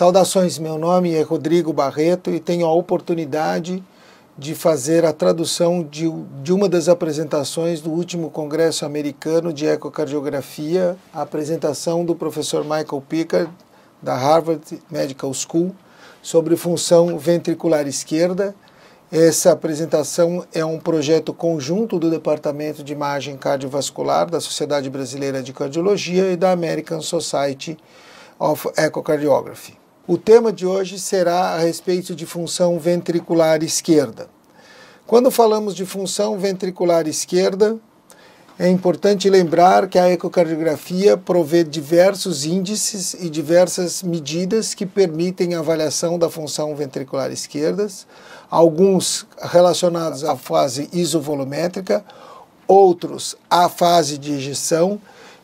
Saudações, meu nome é Rodrigo Barreto e tenho a oportunidade de fazer a tradução de, de uma das apresentações do último Congresso Americano de Ecocardiografia, a apresentação do professor Michael Pickard, da Harvard Medical School, sobre função ventricular esquerda. Essa apresentação é um projeto conjunto do Departamento de Imagem Cardiovascular da Sociedade Brasileira de Cardiologia e da American Society of Echocardiography. O tema de hoje será a respeito de função ventricular esquerda. Quando falamos de função ventricular esquerda, é importante lembrar que a ecocardiografia provê diversos índices e diversas medidas que permitem a avaliação da função ventricular esquerda, alguns relacionados à fase isovolumétrica, outros à fase de ejeção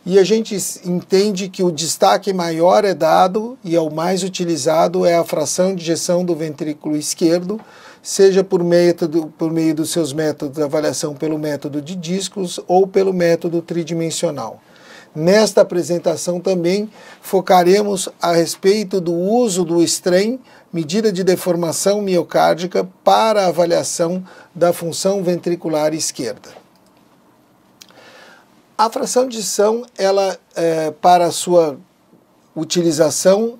e a gente entende que o destaque maior é dado e é o mais utilizado é a fração de injeção do ventrículo esquerdo, seja por meio, do, por meio dos seus métodos de avaliação pelo método de discos ou pelo método tridimensional. Nesta apresentação também focaremos a respeito do uso do estrem, medida de deformação miocárdica, para avaliação da função ventricular esquerda. A fração de são, ela, é, para a sua utilização,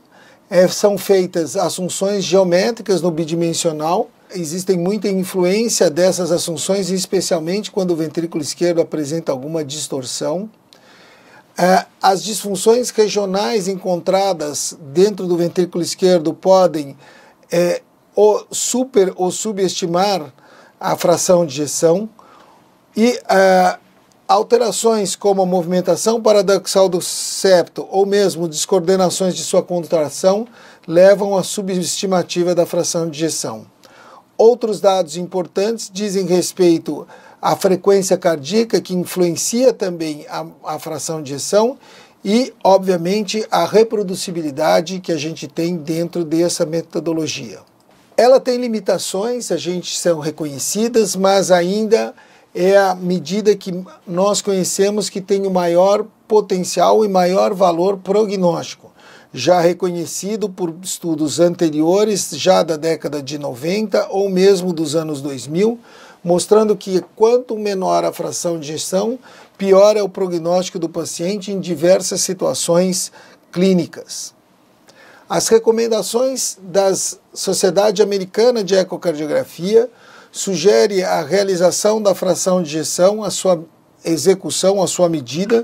é, são feitas assunções geométricas no bidimensional. Existem muita influência dessas assunções, especialmente quando o ventrículo esquerdo apresenta alguma distorção. É, as disfunções regionais encontradas dentro do ventrículo esquerdo podem é, ou super ou subestimar a fração de gestão. E uh, Alterações como a movimentação paradoxal do septo ou mesmo descoordenações de sua contração levam à subestimativa da fração de digestão. Outros dados importantes dizem respeito à frequência cardíaca, que influencia também a, a fração de digestão e, obviamente, a reproducibilidade que a gente tem dentro dessa metodologia. Ela tem limitações, a gente são reconhecidas, mas ainda é a medida que nós conhecemos que tem o maior potencial e maior valor prognóstico, já reconhecido por estudos anteriores, já da década de 90 ou mesmo dos anos 2000, mostrando que quanto menor a fração de gestão, pior é o prognóstico do paciente em diversas situações clínicas. As recomendações da Sociedade Americana de Ecocardiografia sugere a realização da fração de gestão, a sua execução, a sua medida,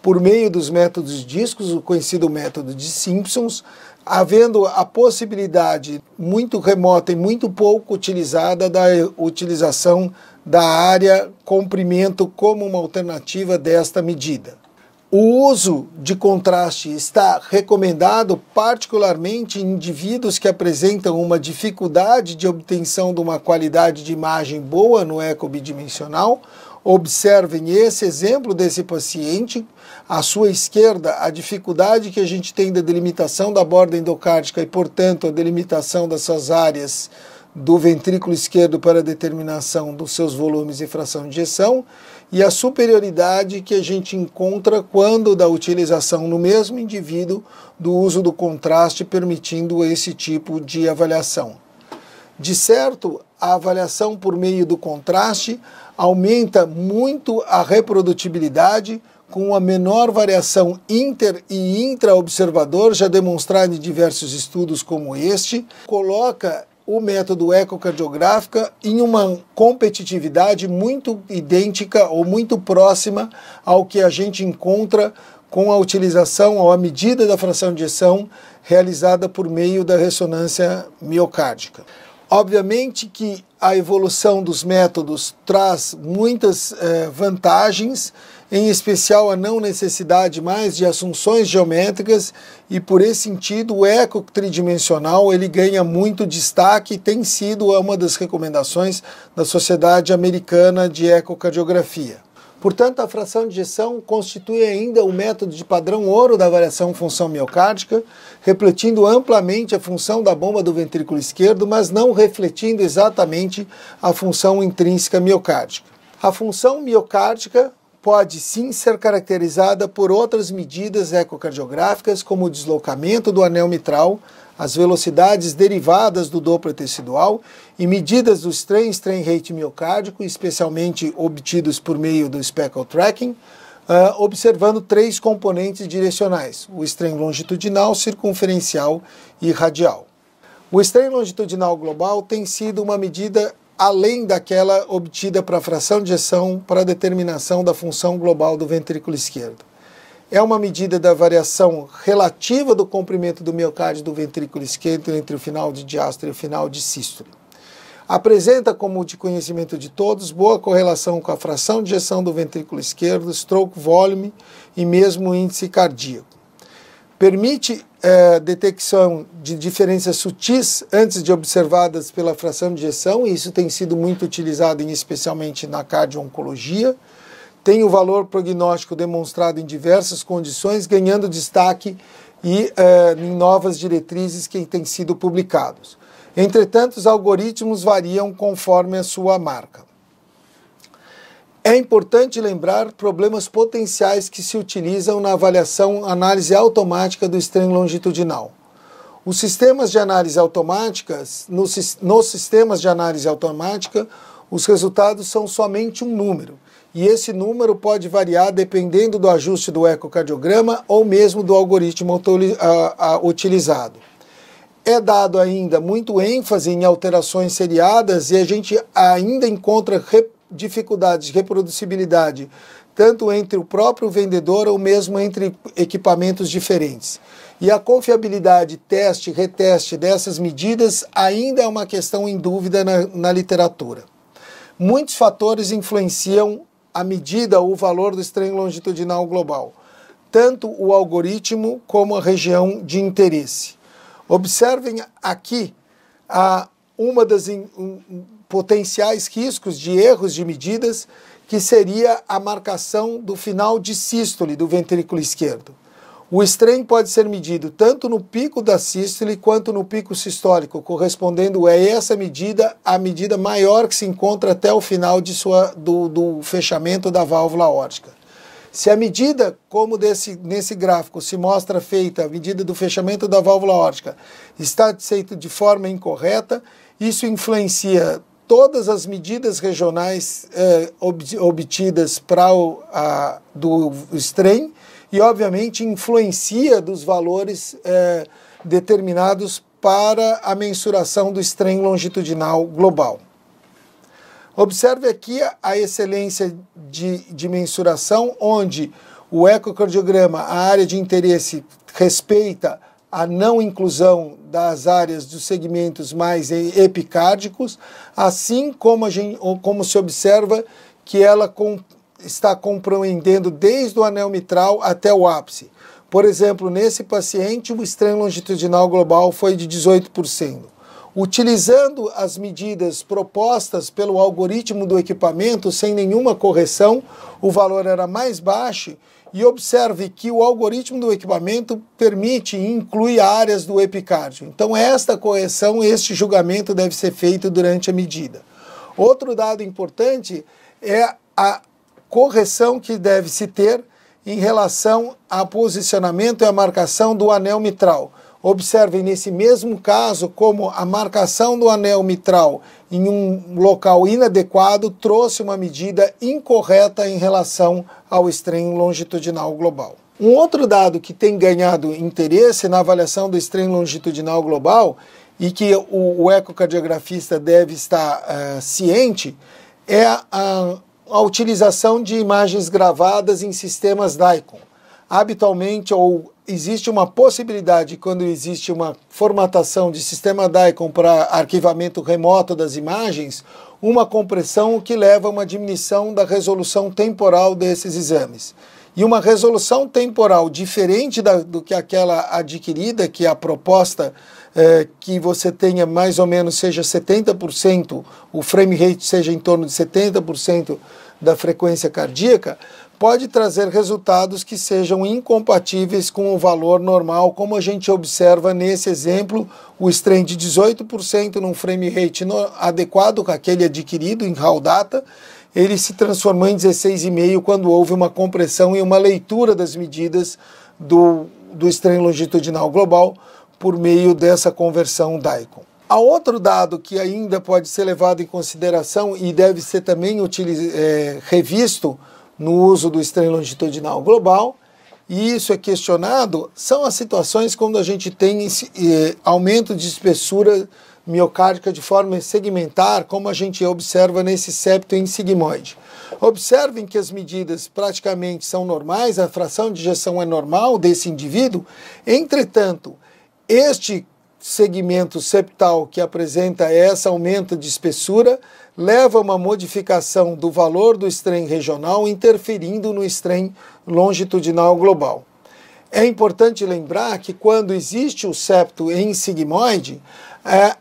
por meio dos métodos discos, o conhecido método de Simpsons, havendo a possibilidade muito remota e muito pouco utilizada da utilização da área comprimento como uma alternativa desta medida. O uso de contraste está recomendado particularmente em indivíduos que apresentam uma dificuldade de obtenção de uma qualidade de imagem boa no eco bidimensional. Observem esse exemplo desse paciente. À sua esquerda, a dificuldade que a gente tem da delimitação da borda endocárdica e, portanto, a delimitação dessas áreas do ventrículo esquerdo para a determinação dos seus volumes e fração de ejeção e a superioridade que a gente encontra quando da utilização no mesmo indivíduo do uso do contraste permitindo esse tipo de avaliação. De certo, a avaliação por meio do contraste aumenta muito a reprodutibilidade, com a menor variação inter e intra-observador, já demonstrada em diversos estudos como este, coloca o método ecocardiográfica em uma competitividade muito idêntica ou muito próxima ao que a gente encontra com a utilização ou a medida da fração de ejeção realizada por meio da ressonância miocárdica. Obviamente que a evolução dos métodos traz muitas eh, vantagens, em especial a não necessidade mais de assunções geométricas e por esse sentido o eco tridimensional ele ganha muito destaque e tem sido uma das recomendações da Sociedade Americana de Ecocardiografia. Portanto, a fração de injeção constitui ainda o método de padrão ouro da avaliação função miocárdica, refletindo amplamente a função da bomba do ventrículo esquerdo, mas não refletindo exatamente a função intrínseca miocárdica. A função miocárdica pode sim ser caracterizada por outras medidas ecocardiográficas, como o deslocamento do anel mitral, as velocidades derivadas do Doppler tecidual e medidas dos trens trem rate miocárdico, especialmente obtidos por meio do speckle tracking, uh, observando três componentes direcionais, o strain longitudinal, circunferencial e radial. O strain longitudinal global tem sido uma medida além daquela obtida para a fração de ejeção para determinação da função global do ventrículo esquerdo é uma medida da variação relativa do comprimento do miocárdio do ventrículo esquerdo entre o final de diástole e o final de sístole. Apresenta, como de conhecimento de todos, boa correlação com a fração de ejeção do ventrículo esquerdo, stroke volume e mesmo índice cardíaco. Permite é, detecção de diferenças sutis antes de observadas pela fração de ejeção, e isso tem sido muito utilizado, em, especialmente na cardio-oncologia tem o valor prognóstico demonstrado em diversas condições, ganhando destaque e é, em novas diretrizes que têm sido publicados. Entretanto, os algoritmos variam conforme a sua marca. É importante lembrar problemas potenciais que se utilizam na avaliação análise automática do estranho longitudinal. Os sistemas de análise automáticas, nos, nos sistemas de análise automática, os resultados são somente um número e esse número pode variar dependendo do ajuste do ecocardiograma ou mesmo do algoritmo utilizado. É dado ainda muito ênfase em alterações seriadas e a gente ainda encontra dificuldades de reproducibilidade, tanto entre o próprio vendedor ou mesmo entre equipamentos diferentes. E a confiabilidade, teste e reteste dessas medidas ainda é uma questão em dúvida na, na literatura. Muitos fatores influenciam a medida, o valor do estranho longitudinal global, tanto o algoritmo como a região de interesse. Observem aqui a, uma das in, um, potenciais riscos de erros de medidas, que seria a marcação do final de sístole do ventrículo esquerdo. O estrem pode ser medido tanto no pico da sístole quanto no pico sistólico, correspondendo a é essa medida a medida maior que se encontra até o final de sua, do, do fechamento da válvula órtica. Se a medida, como desse, nesse gráfico se mostra feita, a medida do fechamento da válvula órtica, está feita de forma incorreta, isso influencia todas as medidas regionais eh, obtidas para o a, do estrem e, obviamente, influencia dos valores é, determinados para a mensuração do strain longitudinal global. Observe aqui a excelência de, de mensuração, onde o ecocardiograma, a área de interesse, respeita a não inclusão das áreas dos segmentos mais epicárdicos, assim como, gente, como se observa que ela com, está compreendendo desde o anel mitral até o ápice. Por exemplo, nesse paciente, o estranho longitudinal global foi de 18%. Utilizando as medidas propostas pelo algoritmo do equipamento, sem nenhuma correção, o valor era mais baixo. E observe que o algoritmo do equipamento permite e inclui áreas do epicárdio. Então, esta correção, este julgamento deve ser feito durante a medida. Outro dado importante é a correção que deve se ter em relação ao posicionamento e à marcação do anel mitral. Observem nesse mesmo caso como a marcação do anel mitral em um local inadequado trouxe uma medida incorreta em relação ao estrenho longitudinal global. Um outro dado que tem ganhado interesse na avaliação do estrenho longitudinal global e que o, o ecocardiografista deve estar uh, ciente é a a utilização de imagens gravadas em sistemas Daikon. Habitualmente, ou existe uma possibilidade, quando existe uma formatação de sistema Daikon para arquivamento remoto das imagens, uma compressão que leva a uma diminuição da resolução temporal desses exames. E uma resolução temporal diferente da, do que aquela adquirida, que é a proposta é, que você tenha mais ou menos, seja 70%, o frame rate seja em torno de 70% da frequência cardíaca, pode trazer resultados que sejam incompatíveis com o valor normal, como a gente observa nesse exemplo, o strain de 18% num frame rate adequado, aquele adquirido em raw data, ele se transformou em 16,5% quando houve uma compressão e uma leitura das medidas do, do strain longitudinal global, por meio dessa conversão daikon. Há outro dado que ainda pode ser levado em consideração e deve ser também é, revisto no uso do estranho longitudinal global, e isso é questionado, são as situações quando a gente tem esse, é, aumento de espessura miocárdica de forma segmentar, como a gente observa nesse septo em sigmoide. Observem que as medidas praticamente são normais, a fração de injeção é normal desse indivíduo, entretanto, este segmento septal que apresenta essa aumento de espessura leva a uma modificação do valor do estrem regional interferindo no estrem longitudinal global. É importante lembrar que quando existe o septo em sigmoide, é,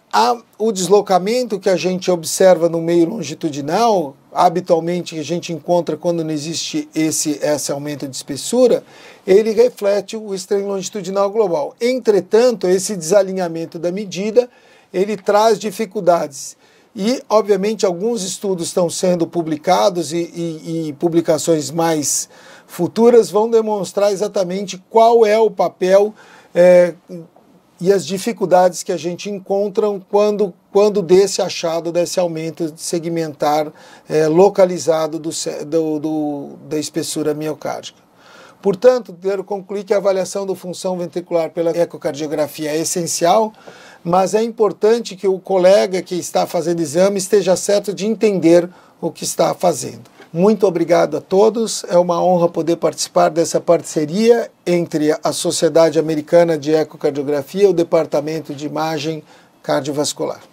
o deslocamento que a gente observa no meio longitudinal, habitualmente que a gente encontra quando não existe esse, esse aumento de espessura, ele reflete o estranho longitudinal global. Entretanto, esse desalinhamento da medida, ele traz dificuldades. E, obviamente, alguns estudos estão sendo publicados e, e, e publicações mais futuras vão demonstrar exatamente qual é o papel é, e as dificuldades que a gente encontra quando, quando desse achado, desse aumento segmentar é, localizado do, do, do, da espessura miocárdica. Portanto, quero concluir que a avaliação da função ventricular pela ecocardiografia é essencial, mas é importante que o colega que está fazendo exame esteja certo de entender o que está fazendo. Muito obrigado a todos. É uma honra poder participar dessa parceria entre a Sociedade Americana de Ecocardiografia e o Departamento de Imagem Cardiovascular.